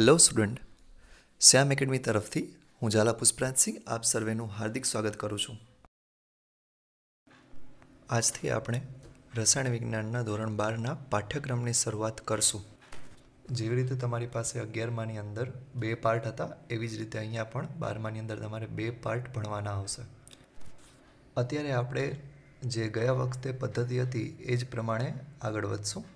hello student શ્યામ academy તરફથી હું ઝાલા પુષ્પરાજસિંહ આપ સર્વેનું હાર્દિક સ્વાગત કરું છું આજથી આપણે રસાયણ વિજ્ઞાનના ધોરણ બારના પાઠ્યક્રમની શરૂઆત કરશું જેવી રીતે તમારી પાસે અગિયારમાની અંદર બે પાર્ટ હતા એવી જ રીતે અહીંયા પણ બારમાની અંદર તમારે બે પાર્ટ ભણવાના આવશે અત્યારે આપણે જે ગયા વખતે પદ્ધતિ હતી એ જ પ્રમાણે આગળ વધશું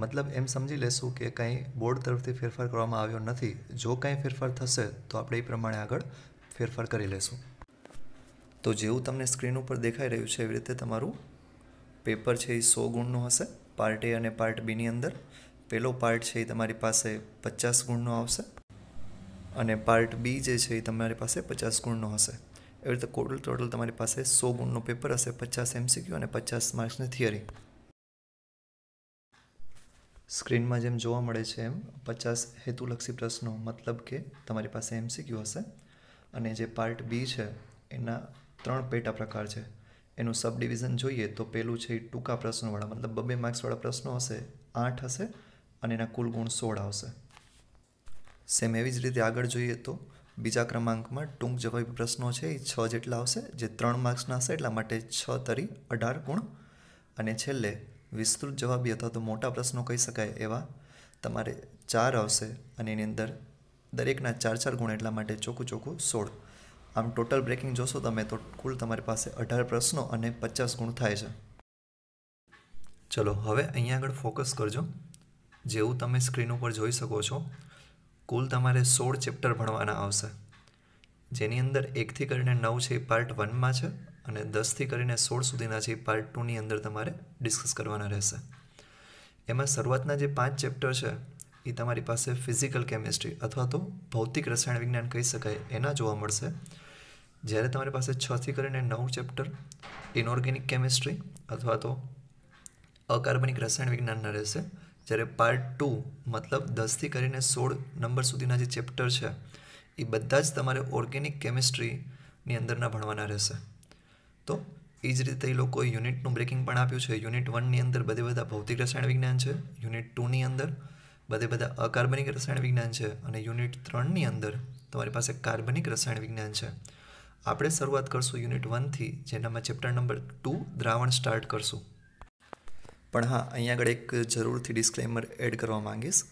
મતલબ એમ સમજી લેશું કે કંઈ બોર્ડ તરફથી ફેરફાર કરવામાં આવ્યો નથી જો કંઈ ફેરફાર થશે તો આપણે એ પ્રમાણે આગળ ફેરફાર કરી લેશું તો જેવું તમને સ્ક્રીન ઉપર દેખાઈ રહ્યું છે એવી રીતે તમારું પેપર છે એ સો ગુણનું હશે પાર્ટ એ અને પાર્ટ બીની અંદર પહેલો પાર્ટ છે એ તમારી પાસે પચાસ ગુણનો આવશે અને પાર્ટ બી જે છે એ તમારી પાસે પચાસ ગુણનો હશે એવી રીતે ટોટલ તમારી પાસે સો ગુણનું પેપર હશે પચાસ એમસીક્યુ અને પચાસ માર્ક્સની થિયરી સ્ક્રીનમાં જેમ જોવા મળે છે એમ પચાસ હેતુલક્ષી પ્રશ્નો મતલબ કે તમારી પાસે એમસીક્યુ હશે અને જે પાર્ટ બી છે એના ત્રણ પેટા પ્રકાર છે એનું સબ ડિવિઝન જોઈએ તો પેલું છે એ ટૂંકા પ્રશ્નોવાળા મતલબ બબે માર્ક્સવાળા પ્રશ્નો હશે આઠ હશે અને એના કુલ ગુણ સોળ આવશે સેમ એવી જ રીતે આગળ જોઈએ તો બીજા ક્રમાંકમાં ટૂંક જવાબી પ્રશ્નો છે એ છ જેટલા આવશે જે ત્રણ માર્ક્સના હશે એટલા માટે છ તરી અઢાર ગુણ અને છેલ્લે વિસ્તૃત જવાબી અથવા તો મોટા પ્રશ્નો કહી શકાય એવા તમારે ચાર આવશે અને એની અંદર દરેકના ચાર ચાર ગુણ એટલા માટે ચોખ્ખું ચોખ્ખું સોળ આમ ટોટલ બ્રેકિંગ જોશો તમે તો કુલ તમારી પાસે અઢાર પ્રશ્નો અને પચાસ ગુણ થાય છે ચલો હવે અહીંયા આગળ ફોકસ કરજો જેવું તમે સ્ક્રીન ઉપર જોઈ શકો છો કુલ તમારે સોળ ચેપ્ટર ભણવાના આવશે જેની અંદર એકથી કરીને નવ છે એ પાર્ટ વનમાં છે અને દસથી કરીને સોળ સુધીના છે પાર્ટ ટુની અંદર તમારે ડિસ્કસ કરવાના રહેશે એમાં શરૂઆતના જે પાંચ ચેપ્ટર છે એ તમારી પાસે ફિઝિકલ કેમિસ્ટ્રી અથવા તો ભૌતિક રસાયણ વિજ્ઞાન કહી શકાય એના જોવા મળશે જ્યારે તમારી પાસે છથી કરીને નવ ચેપ્ટર ઇનઓર્ગેનિક કેમિસ્ટ્રી અથવા તો અકાર્બનિક રસાયણ વિજ્ઞાનના રહેશે જ્યારે પાર્ટ ટુ મતલબ દસથી કરીને સોળ નંબર સુધીના જે ચેપ્ટર છે એ બધા જ તમારે ઓર્ગેનિક કેમિસ્ટ્રીની અંદરના ભણવાના રહેશે તો એ જ રીતે એ લોકો યુનિટનું બ્રેકિંગ પણ આપ્યું છે યુનિટ વનની અંદર બધે બધા ભૌતિક રસાયણ વિજ્ઞાન છે યુનિટ ટુની અંદર બધે બધા અકાર્બનિક રસાયણ વિજ્ઞાન છે અને યુનિટ ત્રણની અંદર તમારી પાસે કાર્બનિક રસાયણ વિજ્ઞાન છે આપણે શરૂઆત કરશું યુનિટ વનથી જેનામાં ચેપ્ટર નંબર ટુ દ્રાવણ સ્ટાર્ટ કરશું પણ હા અહીંયા આગળ એક જરૂરથી ડિસ્ક્લેમર એડ કરવા માંગીશ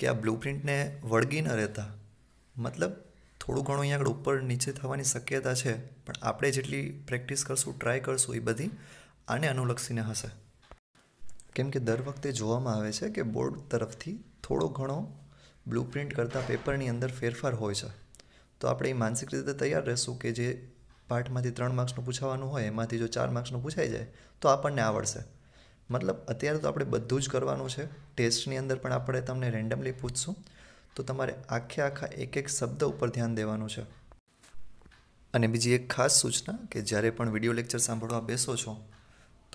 કે આ બ્લુપ્રિન્ટને વળગી ન રહેતા મતલબ થોડું ઘણું અહીંયા આગળ ઉપર નીચે થવાની શક્યતા છે પણ આપણે જેટલી પ્રેક્ટિસ કરશું ટ્રાય કરશું એ બધી આને અનુલક્ષીને હશે કેમ કે દર વખતે જોવામાં આવે છે કે બોર્ડ તરફથી થોડો ઘણો બ્લુ પ્રિન્ટ કરતાં પેપરની અંદર ફેરફાર હોય છે તો આપણે એ માનસિક રીતે તૈયાર રહેશું કે જે પાઠમાંથી ત્રણ માર્ક્સનું પૂછાવાનું હોય એમાંથી જો ચાર માર્ક્સનું પૂછાઈ જાય તો આપણને આવડશે મતલબ અત્યારે તો આપણે બધું જ કરવાનું છે ટેસ્ટની અંદર પણ આપણે તમને રેન્ડમલી પૂછશું તો તમારે આખે આખા એક એક શબ્દ ઉપર ધ્યાન દેવાનું છે અને બીજી એક ખાસ સૂચના કે જ્યારે પણ વિડીયો લેક્ચર સાંભળવા બેસો છો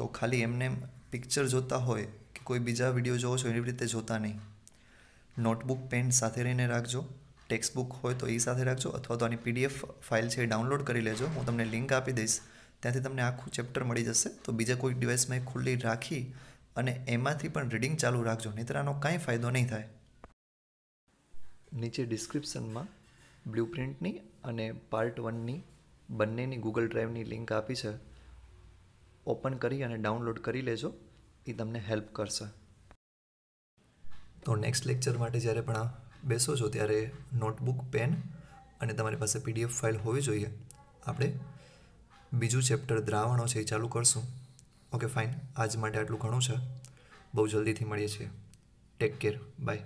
તો ખાલી એમને પિક્ચર જોતા હોય કે કોઈ બીજા વિડીયો જોવો છો એવી રીતે જોતા નહીં નોટબુક પેન સાથે રહીને રાખજો ટેક્સ્ટ બુક હોય તો એ સાથે રાખજો અથવા તો આની પીડીએફ ફાઇલ છે એ ડાઉનલોડ કરી લેજો હું તમને લિંક આપી દઈશ ત્યાંથી તમને આખું ચેપ્ટર મળી જશે તો બીજા કોઈ ડિવાઇસમાં એ ખુલ્લી રાખી અને એમાંથી પણ રીડિંગ ચાલુ રાખજો નહીંતર આનો કાંઈ ફાયદો નહીં થાય નીચે ડિસ્ક્રિપ્શનમાં બ્લુ પ્રિન્ટની અને પાર્ટ વનની બંનેની ગૂગલ ડ્રાઈવની લિંક આપી છે ઓપન કરી અને ડાઉનલોડ કરી લેજો એ તમને હેલ્પ કરશે તો નેક્સ્ટ લેક્ચર માટે જ્યારે પણ આ બેસો છો ત્યારે નોટબુક પેન અને તમારી પાસે પીડીએફ ફાઇલ હોવી જોઈએ આપણે બીજું ચેપ્ટર દ્રાવણો છે એ ચાલુ કરશું ઓકે ફાઇન આજ માટે આટલું ઘણું છે બહુ જલ્દીથી મળીએ છીએ ટેક કેર બાય